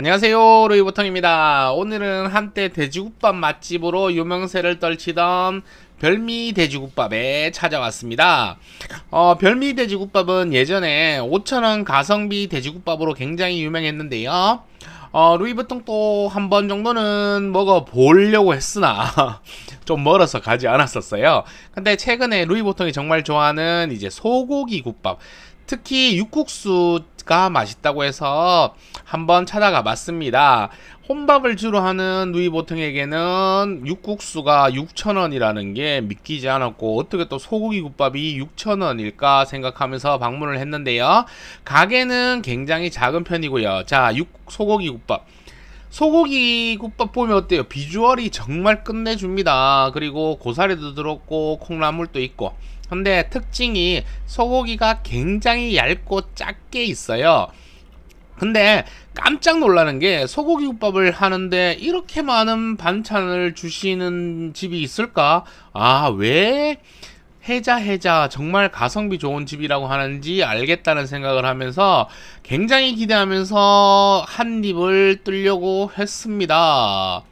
안녕하세요 루이보통입니다 오늘은 한때 돼지국밥 맛집으로 유명세를 떨치던 별미 돼지국밥에 찾아왔습니다 어, 별미 돼지국밥은 예전에 5천원 가성비 돼지국밥으로 굉장히 유명했는데요 어, 루이보통 또 한 번 정도는 먹어보려고 했으나 좀 멀어서 가지 않았었어요 근데 최근에 루이보통이 정말 좋아하는 이제 소고기 국밥 특히 육국수 먹으니까 맛있다고 해서 한번 찾아가 봤습니다. 혼밥을 주로 하는 누이보통에게는 육국수가 6,000원이라는 게 믿기지 않았고 어떻게 또 소고기 국밥이 6,000원일까 생각하면서 방문을 했는데요. 가게는 굉장히 작은 편이고요. 자, 육, 소고기 국밥. 소고기 국밥 보면 어때요? 비주얼이 정말 끝내줍니다. 그리고 고사리도 들었고 콩나물도 있고 근데 특징이 소고기가 굉장히 얇고 작게 있어요. 근데 깜짝 놀라는 게 소고기 국밥을 하는데 이렇게 많은 반찬을 주시는 집이 있을까? 아, 왜 해자 해자 정말 가성비 좋은 집이라고 하는지 알겠다는 생각을 하면서 굉장히 기대하면서 한 입을 뜨려고 했습니다.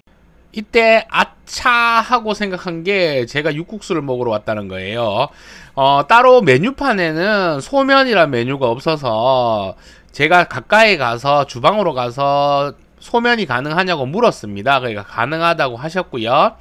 이때 아차 하고 생각한 게 제가 육국수를 먹으러 왔다는 거예요. 어, 따로 메뉴판에는 소면이란 메뉴가 없어서 제가 가까이 가서 주방으로 가서 소면이 가능하냐고 물었습니다. 그러니까 가능하다고 하셨고요.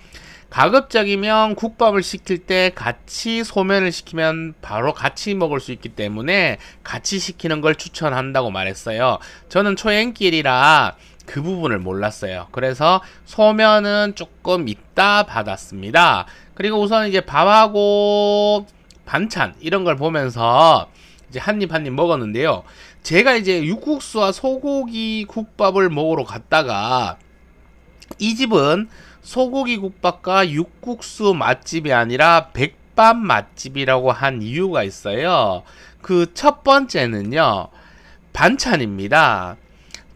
가급적이면 국밥을 시킬 때 같이 소면을 시키면 바로 같이 먹을 수 있기 때문에 같이 시키는 걸 추천한다고 말했어요. 저는 초행길이라 그 부분을 몰랐어요. 그래서 소면은 조금 있다 받았습니다. 그리고 우선 이제 밥하고 반찬 이런 걸 보면서 이제 한입 한입 먹었는데요. 제가 이제 육국수와 소고기 국밥을 먹으러 갔다가 이 집은 소고기 국밥과 육국수 맛집이 아니라 백반 맛집이라고 한 이유가 있어요. 그 첫 번째는요. 반찬입니다.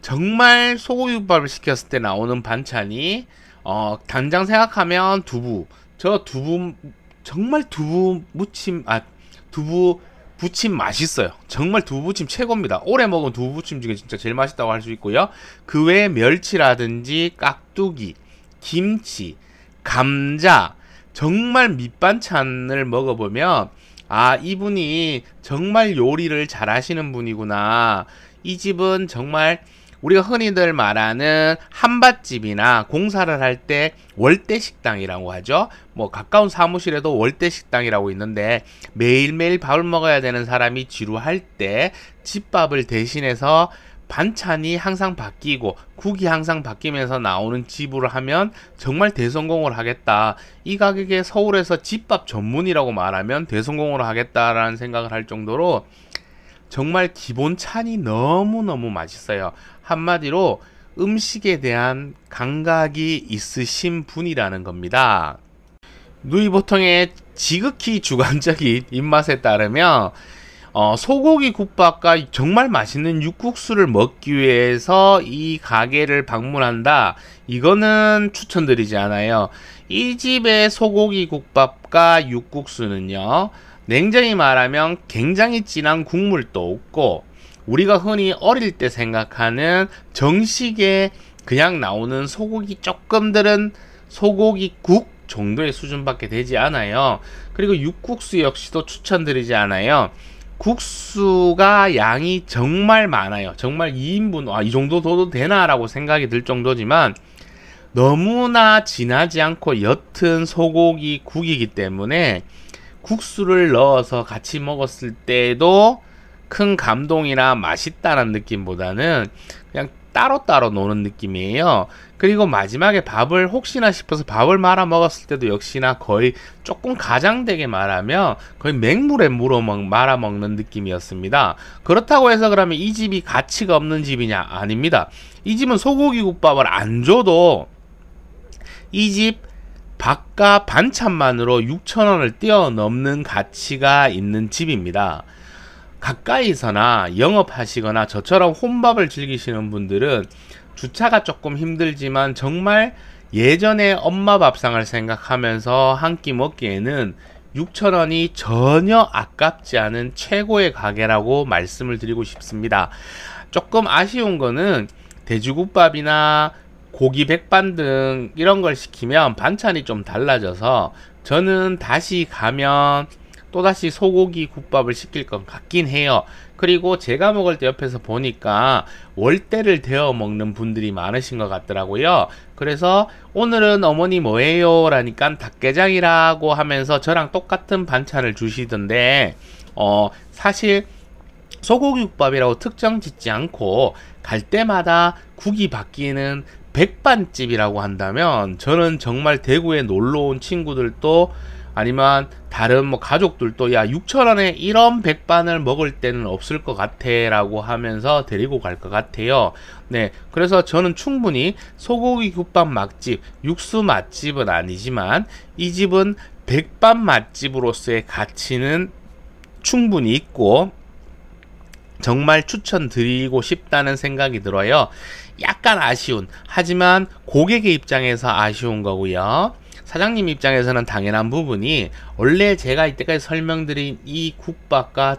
정말 소고기국밥을 시켰을 때 나오는 반찬이 어, 당장 생각하면 두부. 저 두부 정말 두부 무침 아 두부 부침 맛있어요. 정말 두부 부침 최고입니다. 오래 먹은 두부 부침 중에 진짜 제일 맛있다고 할 수 있고요. 그 외에 멸치라든지 깍두기, 김치, 감자 정말 밑반찬을 먹어보면 아 이분이 정말 요리를 잘하시는 분이구나. 이 집은 정말 우리가 흔히들 말하는 한밭집이나 공사를 할 때 월대 식당이라고 하죠. 뭐 가까운 사무실에도 월대 식당이라고 있는데 매일매일 밥을 먹어야 되는 사람이 지루할 때 집밥을 대신해서 반찬이 항상 바뀌고 국이 항상 바뀌면서 나오는 집으로 하면 정말 대성공을 하겠다. 이 가격에 서울에서 집밥 전문이라고 말하면 대성공을 하겠다라는 생각을 할 정도로 정말 기본 찬이 너무너무 맛있어요. 한마디로 음식에 대한 감각이 있으신 분이라는 겁니다. 누이 보통의 지극히 주관적인 입맛에 따르면 어, 소고기 국밥과 정말 맛있는 육국수를 먹기 위해서 이 가게를 방문한다. 이거는 추천드리지 않아요. 이 집의 소고기 국밥과 육국수는요. 냉정히 말하면 굉장히 진한 국물도 없고 우리가 흔히 어릴 때 생각하는 정식에 그냥 나오는 소고기 조금들은 소고기 국 정도의 수준밖에 되지 않아요. 그리고 육국수 역시도 추천드리지 않아요. 국수가 양이 정말 많아요. 정말 2인분, 아, 이 정도 둬도 되나라고 생각이 들 정도지만 너무나 진하지 않고 옅은 소고기 국이기 때문에 국수를 넣어서 같이 먹었을 때도 큰 감동이나 맛있다는 느낌보다는 그냥 따로따로 노는 느낌이에요. 그리고 마지막에 밥을 혹시나 싶어서 밥을 말아 먹었을 때도 역시나 거의 조금 가장되게 말하면 거의 맹물에 물어 먹, 말아 먹는 느낌이었습니다. 그렇다고 해서 그러면 이 집이 가치가 없는 집이냐? 아닙니다. 이 집은 소고기 국밥을 안 줘도 이집 밥과 반찬만으로 6천원을 뛰어넘는 가치가 있는 집입니다. 가까이서나 영업하시거나 저처럼 혼밥을 즐기시는 분들은 주차가 조금 힘들지만 정말 예전에 엄마 밥상을 생각하면서 한 끼 먹기에는 6천원이 전혀 아깝지 않은 최고의 가게라고 말씀을 드리고 싶습니다. 조금 아쉬운 거는 돼지국밥이나 고기 백반등 이런 걸 시키면 반찬이 좀 달라져서 저는 다시 가면 또다시 소고기 국밥을 시킬 것 같긴 해요. 그리고 제가 먹을 때 옆에서 보니까 월대를 데워 먹는 분들이 많으신 것 같더라고요. 그래서 오늘은 어머니 뭐예요? 라니까 닭게장이라고 하면서 저랑 똑같은 반찬을 주시던데, 어, 사실 소고기국밥이라고 특정 짓지 않고 갈 때마다 국이 바뀌는 백반집이라고 한다면 저는 정말 대구에 놀러 온 친구들도 아니면 다른 뭐 가족들도 야 6천원에 이런 백반을 먹을 때는 없을 것 같아 라고 하면서 데리고 갈 것 같아요 네 그래서 저는 충분히 소고기 국밥 맛집 육수 맛집은 아니지만 이 집은 백반 맛집으로서의 가치는 충분히 있고 정말 추천드리고 싶다는 생각이 들어요. 약간 아쉬운, 하지만 고객의 입장에서 아쉬운 거고요. 사장님 입장에서는 당연한 부분이 원래 제가 이때까지 설명드린 이 국밥과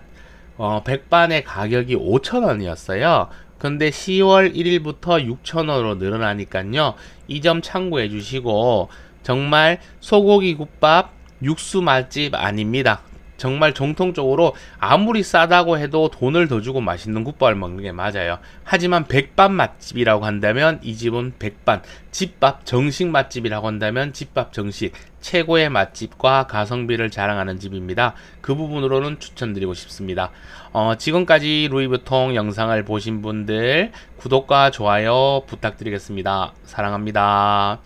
어, 백반의 가격이 5천원이었어요 근데 10월 1일부터 6천원으로 늘어나니까요. 이 점 참고해 주시고 정말 소고기 국밥 육수 맛집 아닙니다. 정말 정통적으로 아무리 싸다고 해도 돈을 더 주고 맛있는 국밥을 먹는 게 맞아요. 하지만 백반 맛집이라고 한다면 이 집은 백반, 집밥 정식 맛집이라고 한다면 집밥 정식, 최고의 맛집과 가성비를 자랑하는 집입니다. 그 부분으로는 추천드리고 싶습니다. 어, 지금까지 루이브통 영상을 보신 분들 구독과 좋아요 부탁드리겠습니다. 사랑합니다.